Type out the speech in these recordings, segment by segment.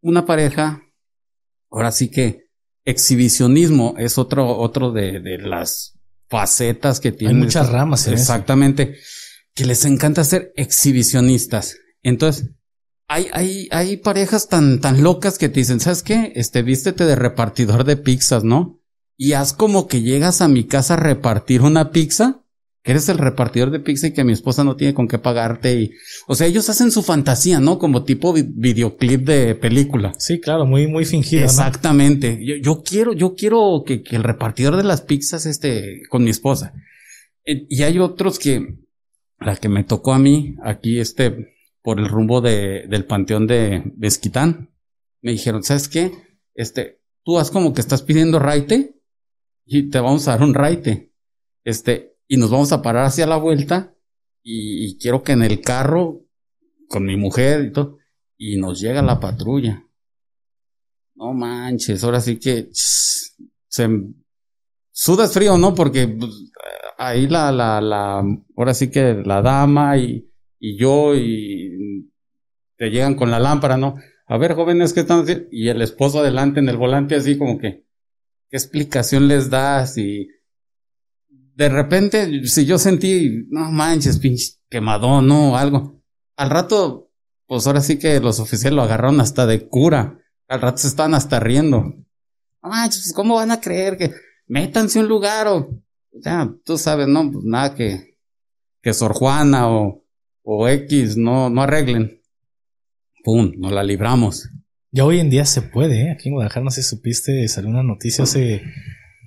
una pareja, ahora sí que exhibicionismo es otro, otro de, de las facetas que tiene. Hay muchas ramas. exactamente. Que les encanta ser exhibicionistas. Entonces, hay, hay, hay parejas tan, tan locas que te dicen, ¿sabes qué? Este, vístete de repartidor de pizzas, ¿no? Y haz como que llegas a mi casa a repartir una pizza que eres el repartidor de pizza y que mi esposa no tiene con qué pagarte. Y, o sea, ellos hacen su fantasía, ¿no? Como tipo videoclip de película. Sí, claro, muy, muy fingida. Exactamente. Yo, yo, quiero, yo quiero que, el repartidor de las pizzas esté con mi esposa. Eh, y hay otros que, la que me tocó a mí, aquí este, por el rumbo de, del panteón de Besquitán, me dijeron, ¿sabes qué? Este, tú haz como que estás pidiendo raite y te vamos a dar un raite. Este, y nos vamos a parar hacia la vuelta y, quiero que en el carro, con mi mujer y todo, y nos llega la patrulla. No manches, ahora sí que se sudas frío, ¿no? Porque pues, ahí la, la, la, ahora sí que la dama y, y yo y te llegan con la lámpara, ¿no? A ver, jóvenes, ¿qué están haciendo? Y el esposo adelante en el volante, así como que, ¿qué explicación les das? Y, de repente, si yo sentí, no manches, pinche quemadón no algo, al rato, pues ahora sí que los oficiales lo agarraron hasta de cura. Al rato se estaban hasta riendo. No manches, pues, ¿cómo van a creer que métanse un lugar o ya, tú sabes, no, pues nada que, que Sor Juana o, o X no, no arreglen. Pum, nos la libramos. Ya hoy en día se puede, ¿eh? Aquí en Guadalajara, no sé si supiste, salió una noticia hace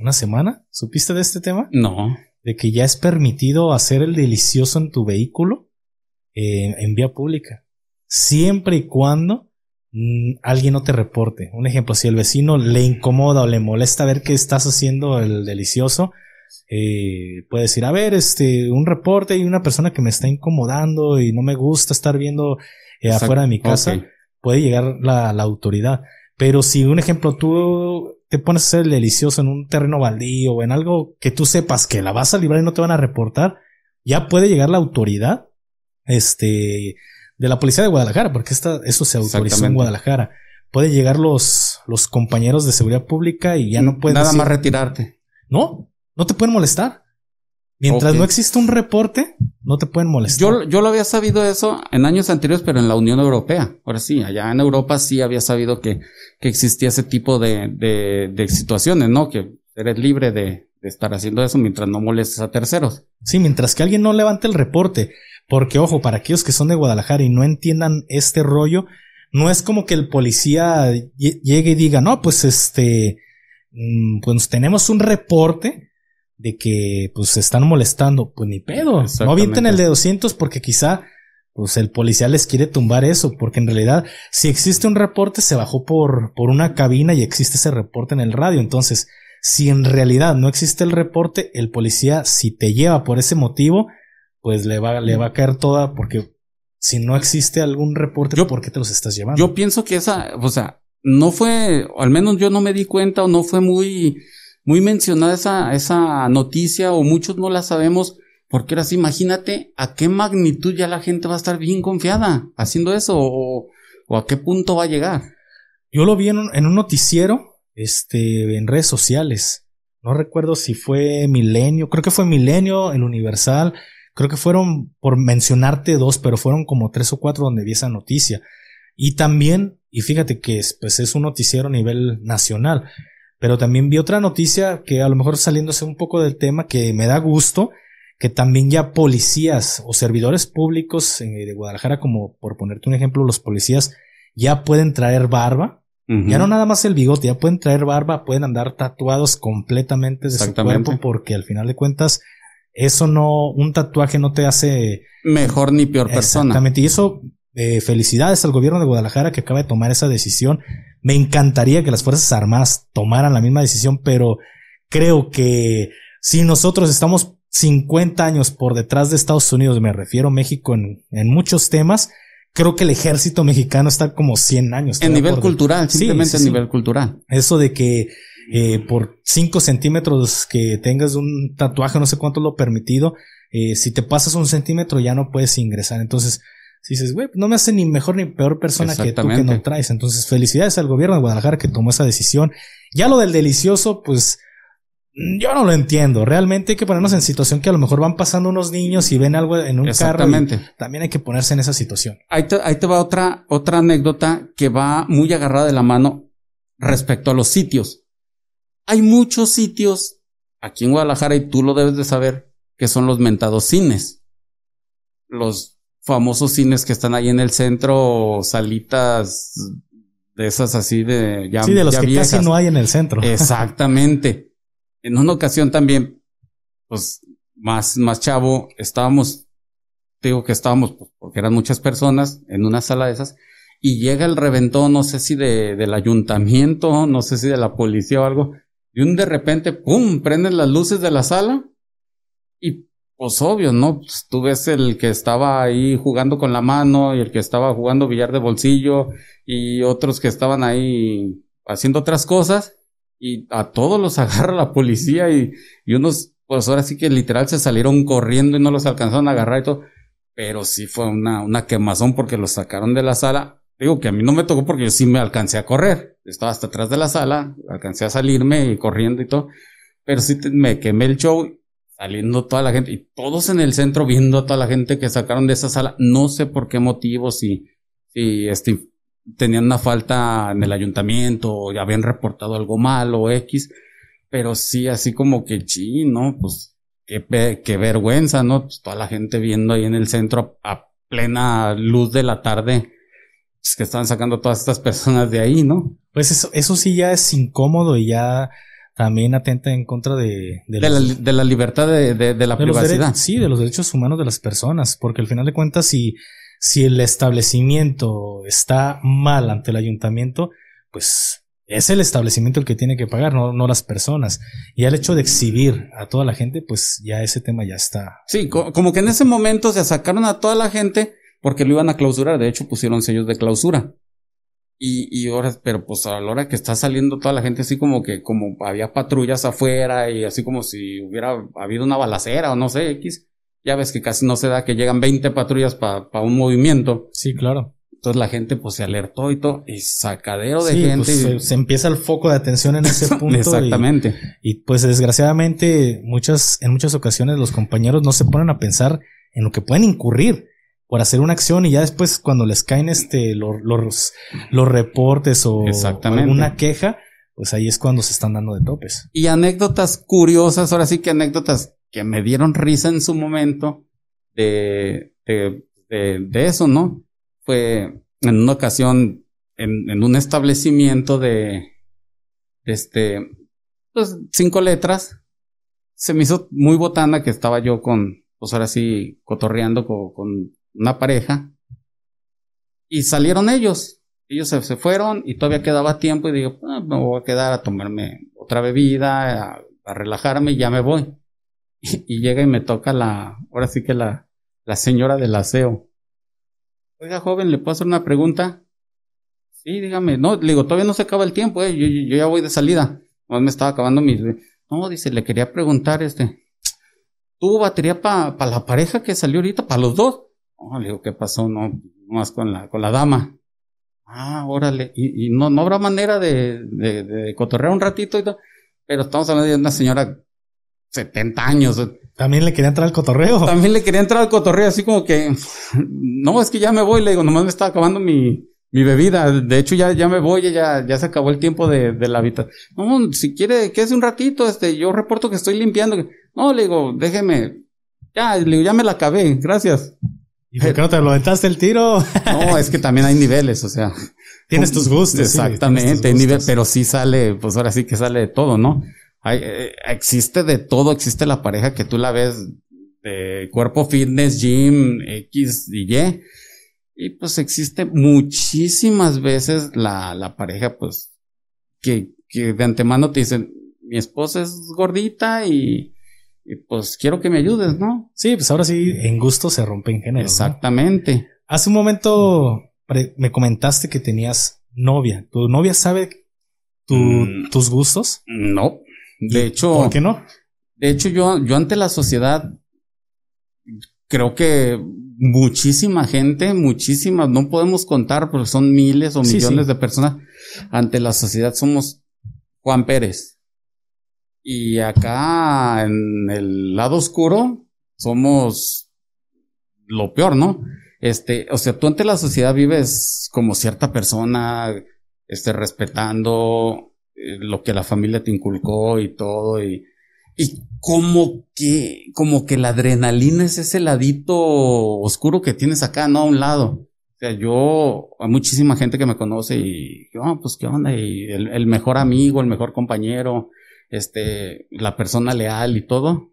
una semana. ¿Supiste de este tema? No. De que ya es permitido hacer el delicioso en tu vehículo eh, en vía pública. Siempre y cuando mm, alguien no te reporte. Un ejemplo, si el vecino le incomoda o le molesta ver que estás haciendo el delicioso, eh, puede decir, a ver, este, un reporte y una persona que me está incomodando y no me gusta estar viendo eh, afuera de mi casa, puede llegar la, la, autoridad. Pero si un ejemplo, tú te pones a hacer delicioso en un terreno baldío o en algo que tú sepas que la vas a librar y no te van a reportar, ya puede llegar la autoridad este, de la policía de Guadalajara, porque eso se autorizó en Guadalajara. Puede llegar los, los compañeros de seguridad pública y ya no puedes Nada más retirarte. No, no te pueden molestar. Mientras no existe un reporte, no te pueden molestar. Yo, yo lo había sabido eso en años anteriores, pero en la Unión Europea. Ahora sí, allá en Europa sí había sabido que, existía ese tipo de, situaciones, ¿no? Que eres libre de, de estar haciendo eso mientras no molestes a terceros. Sí, mientras que alguien no levante el reporte. Porque, ojo, para aquellos que son de Guadalajara y no entiendan este rollo, no es como que el policía llegue y diga, no, pues este, mm, pues tenemos un reporte de que pues se están molestando, pues ni pedo, no avienten el de 200 porque quizá pues el policía les quiere tumbar eso, porque en realidad si existe un reporte se bajó por, por una cabina y existe ese reporte en el radio, entonces si en realidad no existe el reporte, el policía si te lleva por ese motivo, pues le va, le va a caer toda porque si no existe algún reporte, yo, ¿por qué te los estás llevando? Yo pienso que esa, o sea, no fue, al menos yo no me di cuenta o no fue muy muy mencionada esa, esa noticia o muchos no la sabemos porque ahora sí, imagínate a qué magnitud ya la gente va a estar bien confiada haciendo eso o, a qué punto va a llegar. Yo lo vi en un, noticiero, este, en redes sociales. No recuerdo si fue Milenio, creo que fue Milenio, el Universal. Creo que fueron, por mencionarte dos, pero fueron como tres o cuatro donde vi esa noticia. Y también, y fíjate que pues es un noticiero a nivel nacional. Pero también vi otra noticia que a lo mejor saliéndose un poco del tema que me da gusto, que también ya policías o servidores públicos eh, de Guadalajara, como por ponerte un ejemplo, los policías ya pueden traer barba. Ya no nada más el bigote, ya pueden traer barba, pueden andar tatuados completamente de su cuerpo, porque al final de cuentas, eso no, un tatuaje no te hace mejor ni peor persona. Exactamente. Y eso, eh, felicidades al gobierno de Guadalajara que acaba de tomar esa decisión me encantaría que las Fuerzas Armadas tomaran la misma decisión, pero creo que si nosotros estamos 50 años por detrás de Estados Unidos, me refiero a México en, en muchos temas, creo que el ejército mexicano está como 100 años. En nivel cultural, simplemente en nivel cultural. Eso de que eh, por 5 centímetros que tengas un tatuaje, no sé cuánto lo permitido, eh, si te pasas un centímetro ya no puedes ingresar. Entonces, si dices, güey, no me hace ni mejor ni peor persona que tú que no traes. Entonces, felicidades al gobierno de Guadalajara que tomó esa decisión. Ya lo del delicioso, pues yo no lo entiendo. Realmente hay que ponernos en situación que a lo mejor van pasando unos niños y ven algo en un Exactamente. carro. También hay que ponerse en esa situación. Ahí te, va otra, otra anécdota que va muy agarrada de la mano respecto a los sitios. Hay muchos sitios aquí en Guadalajara, y tú lo debes de saber, que son los mentados cines. Los famosos cines que están ahí en el centro, salitas de esas así de ya Sí, de los que casi no hay en el centro. Exactamente. en una ocasión también, pues más, más chavo, estábamos, digo que estábamos, pues, porque eran muchas personas en una sala de esas, y llega el reventón, no sé si de, del ayuntamiento, no sé si de la policía o algo, y un de repente, ¡pum!, prenden las luces de la sala y pues obvio, ¿no? Pues, tú ves el que estaba ahí jugando con la mano y el que estaba jugando billar de bolsillo y otros que estaban ahí haciendo otras cosas y a todos los agarra la policía y, unos, pues ahora sí que literal se salieron corriendo y no los alcanzaron a agarrar y todo. Pero sí fue una, una quemazón porque los sacaron de la sala. Digo que a mí no me tocó porque sí me alcancé a correr. Estaba hasta atrás de la sala, alcancé a salirme y corriendo y todo. Pero sí me quemé el show saliendo toda la gente y todos en el centro viendo a toda la gente que sacaron de esa sala. No sé por qué motivo, si, si este, tenían una falta en el ayuntamiento o habían reportado algo malo o X, pero sí, así como que sí, ¿no? Pues qué, vergüenza, ¿no? Pues, toda la gente viendo ahí en el centro a, plena luz de la tarde es pues, que estaban sacando todas estas personas de ahí, ¿no? Pues eso, eso sí ya es incómodo y ya también atenta en contra de... la, libertad de, la privacidad. sí, de los derechos humanos de las personas, porque al final de cuentas si, si el establecimiento está mal ante el ayuntamiento, pues es el establecimiento el que tiene que pagar, no, las personas. Y al hecho de exhibir a toda la gente, pues ya ese tema ya está. Sí, como que en ese momento se sacaron a toda la gente porque lo iban a clausurar. De hecho, pusieron sellos de clausura. Y, y ahora, pero pues a la hora que está saliendo toda la gente así como que, como había patrullas afuera y así como si hubiera habido una balacera o no sé, X. Ya ves que casi no se da que llegan 20 patrullas para un movimiento. Sí, claro. Entonces la gente pues se alertó y todo, y sacadero de pues, gente. se, empieza el foco de atención en ese punto. Exactamente. y, pues desgraciadamente muchas, en muchas ocasiones los compañeros no se ponen a pensar en lo que pueden incurrir por hacer una acción y ya después cuando les caen este los, los, reportes o, Exactamente. una queja, pues ahí es cuando se están dando de topes. Y anécdotas curiosas, ahora sí que anécdotas que me dieron risa en su momento de, eso, ¿no? Fue en una ocasión en, un establecimiento de, este, pues cinco letras, se me hizo muy botana que estaba yo con, pues ahora sí, cotorreando con una pareja, y salieron ellos. Ellos se, fueron y todavía quedaba tiempo y digo, ah, me voy a quedar a tomarme otra bebida, a, relajarme y ya me voy. Y, llega y me toca la, ahora sí que la, la señora del aseo. Oiga, joven, ¿le puedo hacer una pregunta? Sí, dígame. No, le digo, todavía no se acaba el tiempo, eh, yo, ya voy de salida. No, me estaba acabando mi... No, dice, le quería preguntar, este, ¿tuvo batería para la pareja que salió ahorita, para los dos? le digo, ¿qué pasó? No, más con la, con la dama. Ah, órale. Y, no, no habrá manera de, de, cotorrear un ratito y Pero estamos hablando de una señora 70 años. También le quería entrar al cotorreo. También le quería entrar al cotorreo, así como que, no, es que ya me voy, le digo, nomás me está acabando mi, mi bebida. De hecho, ya, ya me voy, ya, ya se acabó el tiempo de, de la habitación. No, si quiere, quédese un ratito, este, yo reporto que estoy limpiando. No, le digo, déjeme. Ya, le digo, ya me la acabé, gracias. ¿Y por te lo aventaste el tiro? no, es que también hay niveles, o sea. Tienes pues, tus gustos. Exactamente, pero sí sale, pues ahora sí que sale de todo, ¿no? Hay, eh, existe de todo, existe la pareja que tú la ves de cuerpo fitness, gym, X y Y. Y pues existe muchísimas veces la, pareja, pues, que de antemano te dicen, mi esposa es gordita y y pues quiero que me ayudes, ¿no? Sí, pues ahora sí, en gusto se rompe en género. Exactamente. Hace un momento me comentaste que tenías novia. ¿Tu novia sabe mm. tus gustos? No. De hecho. ¿Por qué no? De hecho, yo, yo ante la sociedad creo que muchísima gente, muchísimas, no podemos contar pero son miles o millones de personas. Ante la sociedad somos Juan Pérez. Y acá en el lado oscuro somos lo peor, ¿no? Este, o sea, tú ante la sociedad vives como cierta persona, este, respetando eh, lo que la familia te inculcó y todo, y, como que, como que la adrenalina es ese ladito oscuro que tienes acá, ¿no? A un lado. O sea, yo, hay muchísima gente que me conoce y, yo, ah, pues qué onda, y el mejor amigo, el mejor compañero, este, la persona leal y todo.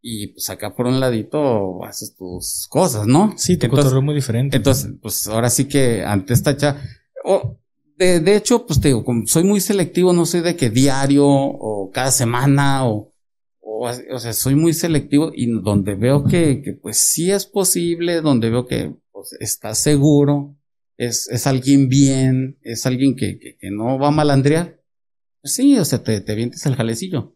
Y pues acá por un ladito haces tus cosas, ¿no? Sí, te entonces, muy diferente. Entonces, pues ahora sí que ante esta o de, de, hecho, pues te digo, soy muy selectivo, no sé de qué diario o cada semana o, o, sea, soy muy selectivo y donde veo que, que pues sí es posible, donde veo que pues, está seguro, es, alguien bien, es alguien que, que, que no va a malandrear, Sí, o sea, te, te vientes el jalecillo.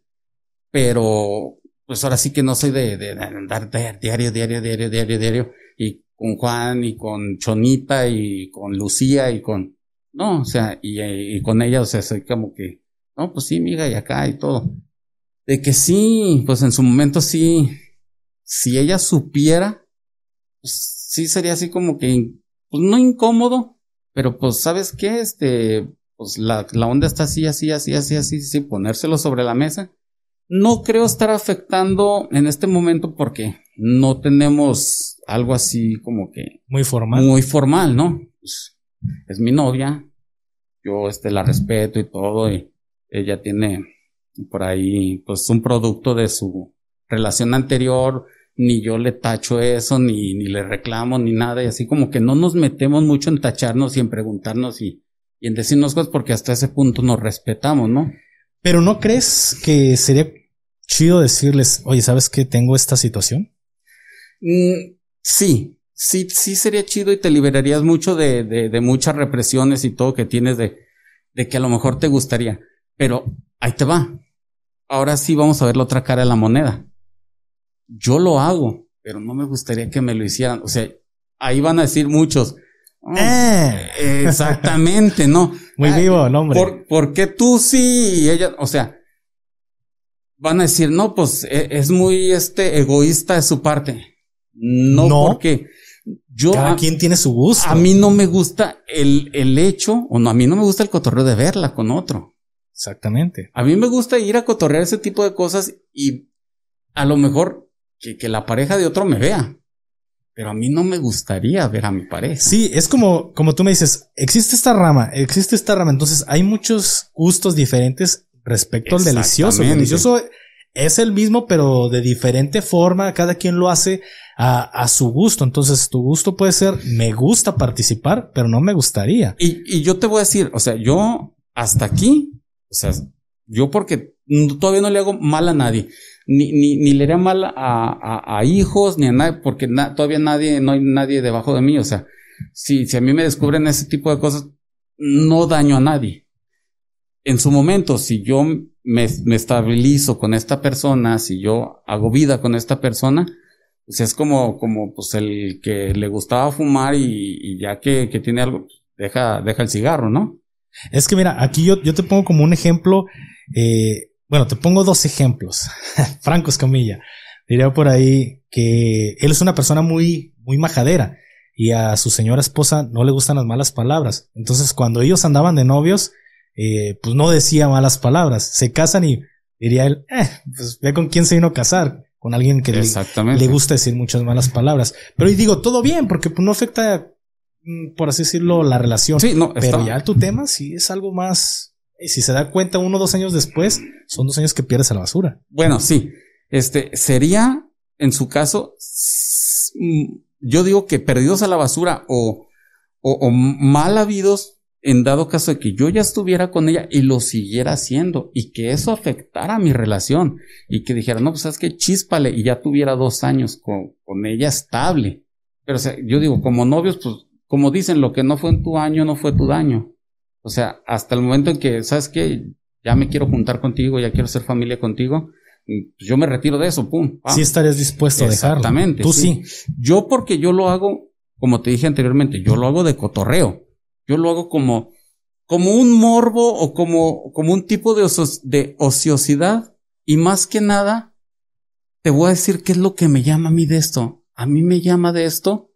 Pero, pues ahora sí que no soy de, de, andar diario, diario, diario, diario, diario. Y con Juan y con Chonita y con Lucía y con... No, o sea, y, con ella, o sea, soy como que... No, pues sí, amiga, y acá y todo. De que sí, pues en su momento sí, si ella supiera, pues sí sería así como que, pues no incómodo, pero pues sabes qué, este, pues la, onda está así, así, así, así, así, sin ponérselo sobre la mesa. No creo estar afectando en este momento porque no tenemos algo así como que... Muy formal. Muy formal, ¿no? Pues, es mi novia, yo este, la respeto y todo, y ella tiene por ahí pues un producto de su relación anterior, ni yo le tacho eso, ni, ni le reclamo, ni nada, y así como que no nos metemos mucho en tacharnos y en preguntarnos y y en decirnos cosas porque hasta ese punto nos respetamos, ¿no? Pero ¿no crees que sería chido decirles, oye, ¿sabes qué? Tengo esta situación. Mm, sí, sí, sí sería chido y te liberarías mucho de, muchas represiones y todo que tienes de, de, que a lo mejor te gustaría. Pero ahí te va. Ahora sí vamos a ver la otra cara de la moneda. Yo lo hago, pero no me gustaría que me lo hicieran. O sea, ahí van a decir muchos, eh, exactamente, ¿no? Muy ah, vivo el hombre. Porque tú sí ella? O sea, van a decir, no, pues e, es muy este egoísta de su parte. No, porque yo. Cada a, quien tiene su gusto. A mí no me gusta el, el hecho, o no, a mí no me gusta el cotorreo de verla con otro. Exactamente. A mí me gusta ir a cotorrear ese tipo de cosas y a lo mejor que la pareja de otro me vea pero a mí no me gustaría ver a mi pareja. Sí, es como, como tú me dices, existe esta rama, existe esta rama, entonces hay muchos gustos diferentes respecto al delicioso. El delicioso es el mismo, pero de diferente forma, cada quien lo hace a, su gusto. Entonces, tu gusto puede ser, me gusta participar, pero no me gustaría. Y, y yo te voy a decir, o sea, yo hasta aquí, o sea, yo porque todavía no le hago mal a nadie, ni, ni, le haría mal a, hijos, ni a nadie, porque todavía nadie, no hay nadie debajo de mí. O sea, si, si a mí me descubren ese tipo de cosas, no daño a nadie. En su momento, si yo me, estabilizo con esta persona, si yo hago vida con esta persona, pues es como, como pues el que le gustaba fumar y, ya que, tiene algo, pues, deja, deja el cigarro, ¿no? Es que mira, aquí yo, yo te pongo como un ejemplo eh, bueno, te pongo dos ejemplos. Franco Escamilla. Diría por ahí que él es una persona muy, muy majadera y a su señora esposa no le gustan las malas palabras. Entonces, cuando ellos andaban de novios, eh, pues no decía malas palabras. Se casan y diría él, eh, pues ve con quién se vino a casar. Con alguien que le, gusta decir muchas malas palabras. Pero y digo, todo bien, porque pues, no afecta, mm, por así decirlo, la relación. Sí, no, Pero ya tu tema sí es algo más y si se da cuenta uno o dos años después, son dos años que pierdes a la basura. Bueno, sí. Este sería, en su caso, mm, yo digo que perdidos a la basura o, o, mal habidos en dado caso de que yo ya estuviera con ella y lo siguiera haciendo y que eso afectara a mi relación y que dijera, no, pues sabes que chispale y ya tuviera dos años con, con ella estable. Pero yo digo, como novios, pues como dicen, lo que no fue en tu año no fue tu daño. O sea, hasta el momento en que, ¿sabes qué? Ya me quiero juntar contigo, ya quiero ser familia contigo. Mm, pues yo me retiro de eso, pum. Sí estarías dispuesto a dejarlo. Exactamente. Tú sí. Yo porque yo lo hago, como te dije anteriormente, yo lo hago de cotorreo. Yo lo hago como, como un morbo o como, como un tipo de, ociosidad. Y más que nada, te voy a decir qué es lo que me llama a mí de esto. A mí me llama de esto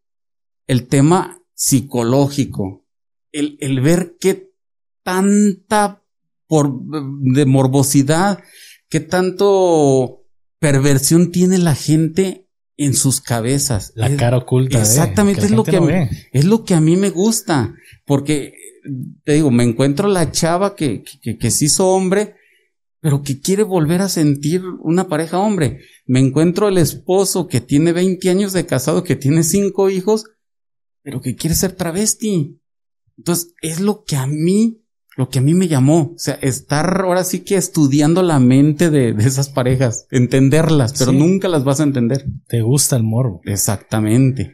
el tema psicológico. el ver qué tanta por, de morbosidad, qué tanto perversión tiene la gente en sus cabezas. La cara oculta. ¿eh? Exactamente, es, lo que a, es lo que a mí me gusta, porque te digo, me encuentro la chava que, que se hizo hombre, pero que quiere volver a sentir una pareja hombre. Me encuentro el esposo que tiene 20 años de casado, que tiene cinco hijos, pero que quiere ser travesti. Entonces, es lo que a mí lo que a mí me llamó. O sea, estar ahora sí que estudiando la mente de, esas parejas, entenderlas, pero nunca las vas a entender. Te gusta el morbo. Exactamente.